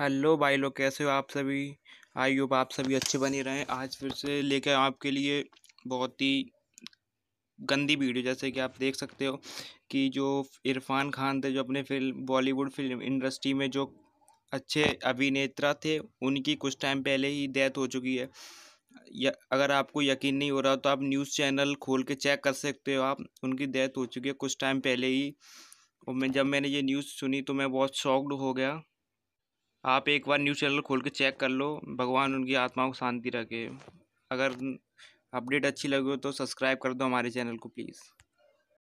hello भाई लोग कैसे हो आप सभी आई होप आप सभी अच्छे बने रहें आज फिर से लेकर आपके लिए बहुत ही गंदी वीडियो जैसे कि आप देख सकते हो कि जो इरफान खान थे जो अपने फिल्म बॉलीवुड फिल्म इंडस्ट्री में जो अच्छे अभिनेता थे उनकी कुछ टाइम पहले ही डेथ हो चुकी है या अगर आपको यकीन नहीं हो रहा तो आप न्यूज़ चैनल खोल के चेक कर सकते हो आप उनकी डेथ हो चुकी है कुछ टाइम पहले ही और मैं जब मैंने ये न्यूज़ सुनी तो मैं बहुत शॉक्ड हो गया आप एक बार न्यूज़ चैनल खोल के चेक कर लो भगवान उनकी आत्मा को शांति रखे अगर अपडेट अच्छी लगे तो सब्सक्राइब कर दो हमारे चैनल को प्लीज़